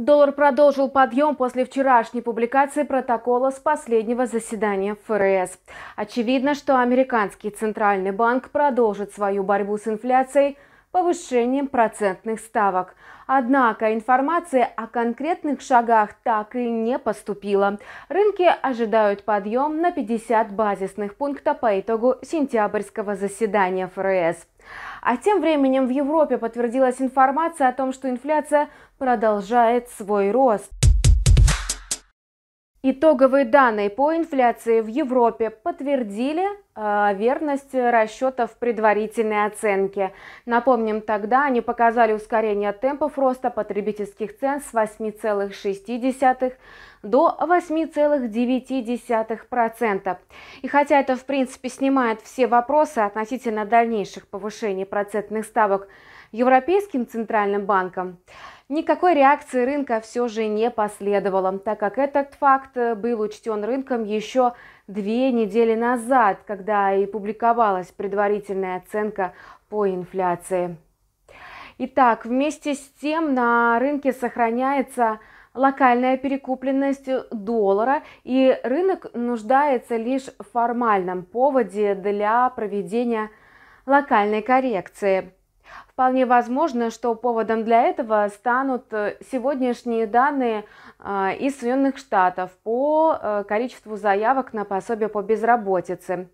Доллар продолжил подъем после вчерашней публикации протокола с последнего заседания ФРС. Очевидно, что американский центральный банк продолжит свою борьбу с инфляцией повышением процентных ставок. Однако информация о конкретных шагах так и не поступила. Рынки ожидают подъем на 50 базисных пунктов по итогу сентябрьского заседания ФРС. А тем временем в Европе подтвердилась информация о том, что инфляция продолжает свой рост. Итоговые данные по инфляции в Европе подтвердили Э, верность расчетов предварительной оценки. Напомним, тогда они показали ускорение темпов роста потребительских цен с 8,6 до 8,9%. И хотя это, в принципе, снимает все вопросы относительно дальнейших повышений процентных ставок Европейским центральным банком, Никакой реакции рынка все же не последовало, так как этот факт был учтен рынком еще две недели назад, когда и публиковалась предварительная оценка по инфляции. Итак, вместе с тем на рынке сохраняется локальная перекупленность доллара, и рынок нуждается лишь в формальном поводе для проведения локальной коррекции – Вполне возможно, что поводом для этого станут э, сегодняшние данные а, из Соединенных Штатов по э, количеству заявок на пособие по безработице.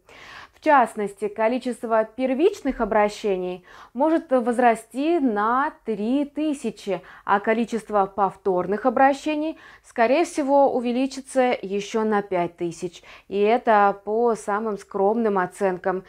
В частности, количество первичных обращений может возрасти на 3000, а количество повторных обращений, скорее всего, увеличится еще на 5000. И это по самым скромным оценкам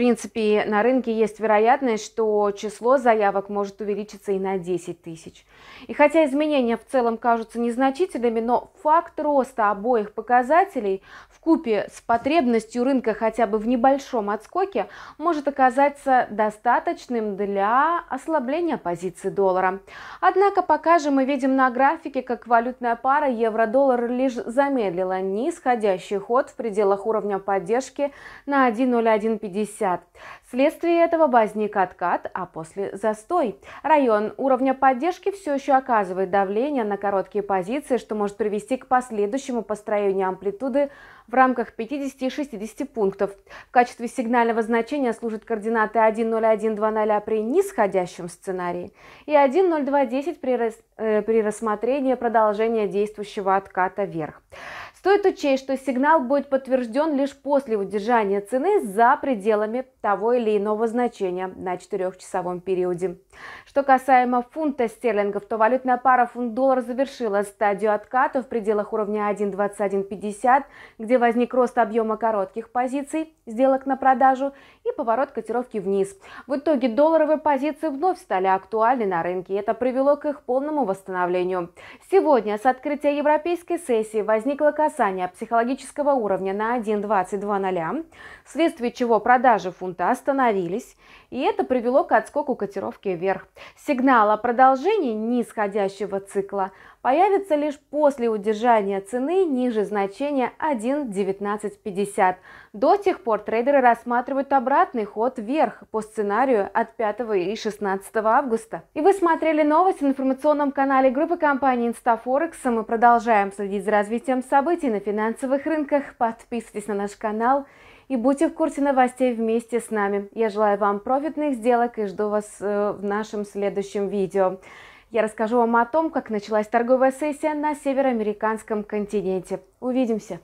принципе, на рынке есть вероятность, что число заявок может увеличиться и на 10 тысяч. И хотя изменения в целом кажутся незначительными, но факт роста обоих показателей в купе с потребностью рынка хотя бы в небольшом отскоке может оказаться достаточным для ослабления позиции доллара. Однако пока же мы видим на графике, как валютная пара евро-доллар лишь замедлила нисходящий ход в пределах уровня поддержки на 1.0150 подряд. Вследствие этого возник откат, а после застой. Район уровня поддержки все еще оказывает давление на короткие позиции, что может привести к последующему построению амплитуды в рамках 50 и 60 пунктов. В качестве сигнального значения служат координаты 1.01.2.0 при нисходящем сценарии и 1.02.10 при, рас... э, при рассмотрении продолжения действующего отката вверх. Стоит учесть, что сигнал будет подтвержден лишь после удержания цены за пределами нормами того или иного значения на четырехчасовом периоде. Что касаемо фунта стерлингов, то валютная пара фунт-доллар завершила стадию отката в пределах уровня 1.2150, где возник рост объема коротких позиций, сделок на продажу и поворот котировки вниз. В итоге долларовые позиции вновь стали актуальны на рынке, и это привело к их полному восстановлению. Сегодня с открытия европейской сессии возникло касание психологического уровня на 1.2200, вследствие чего продажи продажи фунта остановились, и это привело к отскоку котировки вверх. Сигнал о продолжении нисходящего цикла появится лишь после удержания цены ниже значения 1.1950. До тех пор трейдеры рассматривают обратный ход вверх по сценарию от 5 и 16 августа. И вы смотрели новости на информационном канале группы компании InstaForex. Мы продолжаем следить за развитием событий на финансовых рынках. Подписывайтесь на наш канал и будьте в курсе новостей вместе с нами. Я желаю вам профитных сделок и жду вас э, в нашем следующем видео. Я расскажу вам о том, как началась торговая сессия на североамериканском континенте. Увидимся!